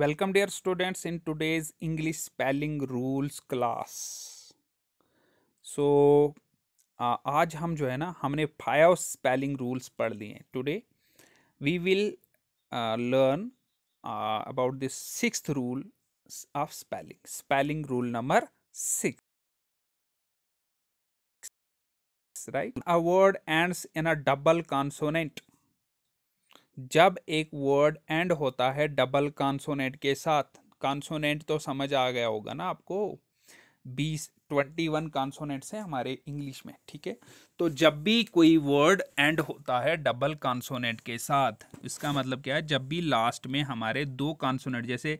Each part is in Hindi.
Welcome dear students in today's English spelling rules class. So uh, आज हम जो है ना हमने फाइव स्पेलिंग रूल्स पढ़ लिए today we will learn about this six rule of spelling spelling rule number six right a word ends in a double consonant जब एक वर्ड एंड होता है डबल कॉन्सोनेंट के साथ कॉन्सोनेंट तो समझ आ गया होगा ना आपको बीस ट्वेंटी वन कॉन्सोनेंट्स हैं हमारे इंग्लिश में ठीक है तो जब भी कोई वर्ड एंड होता है डबल कॉन्सोनेंट के साथ इसका मतलब क्या है जब भी लास्ट में हमारे दो कॉन्सोनेंट जैसे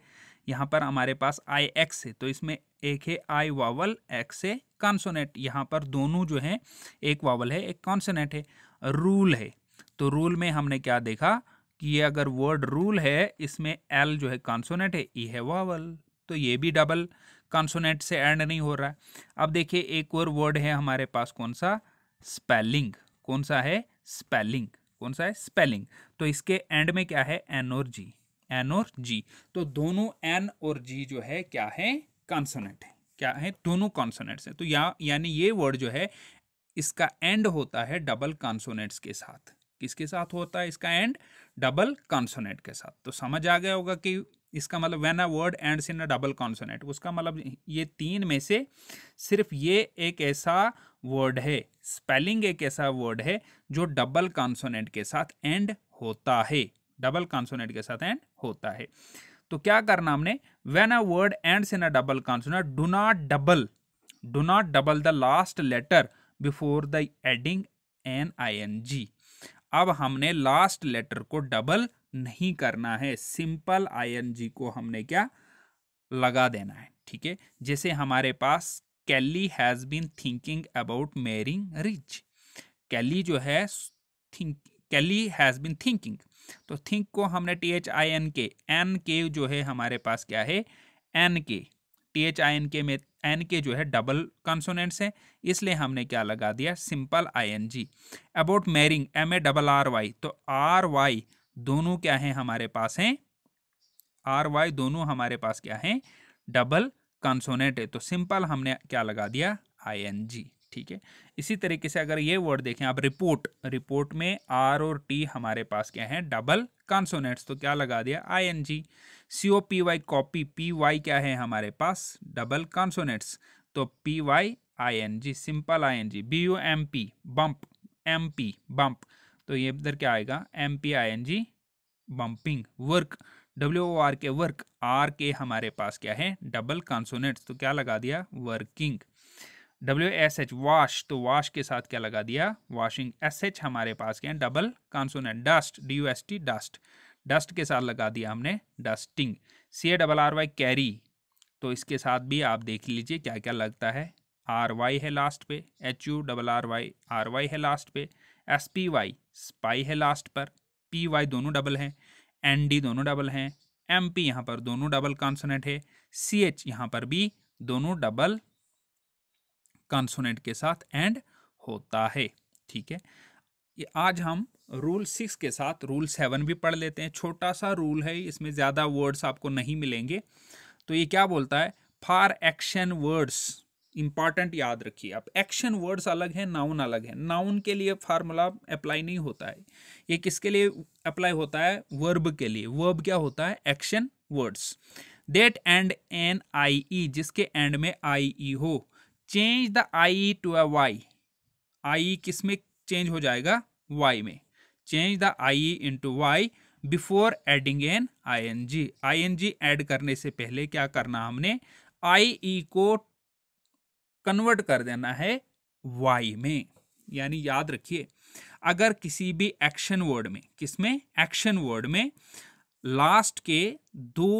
यहाँ पर हमारे पास आई एक्स है तो इसमें एक है आई वावल एक्स है कॉन्सोनेंट यहाँ पर दोनों जो हैं एक वावल है एक कॉन्सोनेंट है रूल है तो रूल में हमने क्या देखा कि ये अगर वर्ड रूल है इसमें एल जो है कॉन्सोनेट है ई e है वावल तो ये भी डबल कॉन्सोनेट से एंड नहीं हो रहा है अब देखिए एक और वर्ड है हमारे पास कौन सा स्पेलिंग कौन सा है स्पेलिंग कौन सा है स्पेलिंग तो इसके एंड में क्या है एन और जी एन और जी तो दोनों एन और जी जो है क्या है कॉन्सोनेंट है क्या है दोनों कॉन्सोनेट्स हैं तो या यानी ये वर्ड जो है इसका एंड होता है डबल कॉन्सोनेंट्स के साथ किसके साथ होता है इसका एंड डबल कॉन्सोनेट के साथ तो समझ आ गया होगा कि इसका मतलब when a word ends in a double consonant उसका मतलब ये तीन में से सिर्फ ये एक ऐसा वर्ड है स्पेलिंग एक ऐसा वर्ड है जो डबल कॉन्सोनेट के साथ एंड होता है डबल कॉन्सोनेट के साथ एंड होता है तो क्या करना हमने when a word ends in a double consonant do not double do not double the last letter before the adding I N N जी अब हमने लास्ट लेटर को डबल नहीं करना है सिंपल आईएनजी को हमने क्या लगा देना है ठीक है जैसे हमारे पास Kelly has been thinking about marrying rich Kelly जो है think Kelly has been thinking तो थिंक को हमने T H I N K N K जो है हमारे पास क्या है एन के टी एच आई एन के में एन के जो है डबल कंसोनेंट्स हैं इसलिए हमने क्या लगा दिया simple I N G about marrying M A double R Y तो आर वाई दोनों क्या हैं हमारे पास हैं आर वाई दोनों हमारे पास क्या हैं डबल कॉन्सोनेंट है तो सिंपल हमने क्या लगा दिया आई एन जी ठीक है इसी तरीके से अगर ये वर्ड देखें आप रिपोर्ट रिपोर्ट में आर और टी हमारे पास क्या है डबल कॉन्सोनेट्स तो क्या लगा दिया I N G C O P Y copy P Y क्या है हमारे पास डबल कॉन्सोनेट्स तो P Y I N G simple I N G B U M P bump M P bump तो ये इधर क्या आएगा M P I N G bumping work W O R K work R K हमारे पास क्या है डबल कॉन्सोनेट्स तो क्या लगा दिया working W S H wash तो वाश के साथ क्या लगा दिया वॉशिंग एस एच हमारे पास क्या है double consonant dust D U S T dust dust के साथ लगा दिया हमने dusting C A double R Y carry तो इसके साथ भी आप देख लीजिए क्या क्या लगता है आर वाई है लास्ट पे H U double R Y R Y है लास्ट पे एस पी वाई स्पाई है लास्ट पर पी वाई दोनों डबल हैं एन डी दोनों डबल हैं एम पी यहाँ पर दोनों डबल कॉन्सोनेट है सी एच यहाँ पर भी दोनों डबल कॉन्सोनेंट के साथ एंड होता है ठीक है ये आज हम रूल सिक्स के साथ रूल सेवन भी पढ़ लेते हैं छोटा सा रूल है इसमें ज़्यादा वर्ड्स आपको नहीं मिलेंगे तो ये क्या बोलता है फार एक्शन वर्ड्स इंपॉर्टेंट याद रखिए आप एक्शन वर्ड्स अलग हैं नाउन अलग है नाउन के लिए फार्मूला अप्लाई नहीं होता है ये किसके लिए अप्लाई होता है वर्ब के लिए वर्ब क्या होता है action words that end in I E जिसके एंड में आई ई e हो change the I to a Y I किस में चेंज हो जाएगा वाई में change the I into Y before adding I N N I N N add एड करने से पहले क्या करना हमने आई ई को कन्वर्ट कर देना है वाई में यानी याद रखिए अगर किसी भी एक्शन वर्ड में किसमें एक्शन वर्ड में लास्ट के दो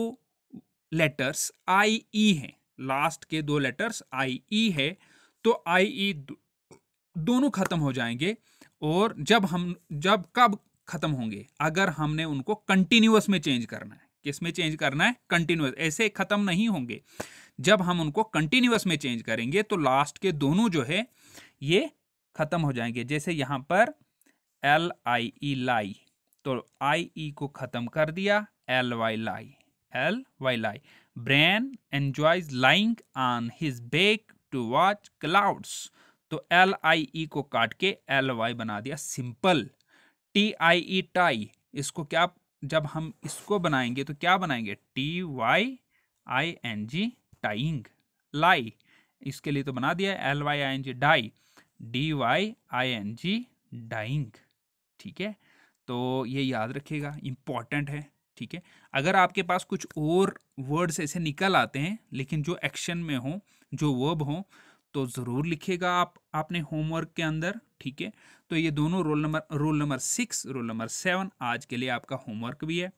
लेटर्स आई ई हैं लास्ट के दो लेटर्स आई ई है तो आई ई e दोनों ख़त्म हो जाएंगे और जब हम जब कब ख़त्म होंगे अगर हमने उनको कंटिन्यूस में चेंज करना है किस में चेंज करना है कंटिन्यूस ऐसे ख़त्म नहीं होंगे जब हम उनको कंटिन्यूस में चेंज करेंगे तो लास्ट के दोनों जो है ये ख़त्म हो जाएंगे जैसे यहां पर एल आई ई लाई तो आई ई e को ख़त्म कर दिया L Y lie L Y lie Bran enjoys lying on his back to watch clouds तो एल आई ई को काट के एल वाई बना दिया simple T I E tie इसको क्या जब हम इसको बनाएंगे तो क्या बनाएंगे T Y I N G tying lie इसके लिए तो बना दिया L Y I N G die D Y I N G dying ठीक है तो ये याद रखिएगा इम्पॉर्टेंट है ठीक है अगर आपके पास कुछ और वर्ड्स ऐसे निकल आते हैं लेकिन जो एक्शन में हो जो वर्ब हो तो ज़रूर लिखेगा आप आपने होमवर्क के अंदर ठीक है तो ये दोनों rule number rule number six rule number seven आज के लिए आपका होमवर्क भी है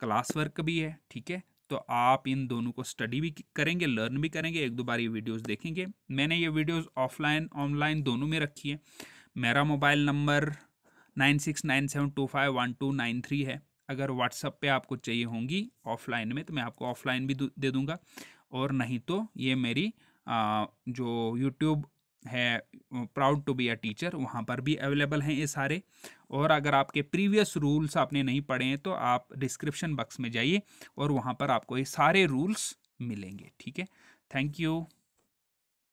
क्लास वर्क भी है ठीक है तो आप इन दोनों को स्टडी भी करेंगे लर्न भी करेंगे एक दो बार ये वीडियोज़ देखेंगे मैंने ये वीडियोज़ ऑफलाइन ऑनलाइन दोनों में रखी है मेरा mobile number nine six nine seven two five one two nine three है अगर व्हाट्सअप पे आपको चाहिए होंगी ऑफलाइन में तो मैं आपको ऑफलाइन भी दे दूँगा और नहीं तो ये मेरी आ, जो यूट्यूब है proud to be a teacher वहाँ पर भी अवेलेबल हैं ये सारे और अगर आपके प्रीवियस रूल्स आपने नहीं पढ़े हैं तो आप डिस्क्रिप्शन बॉक्स में जाइए और वहाँ पर आपको ये सारे रूल्स मिलेंगे ठीक है थैंक यू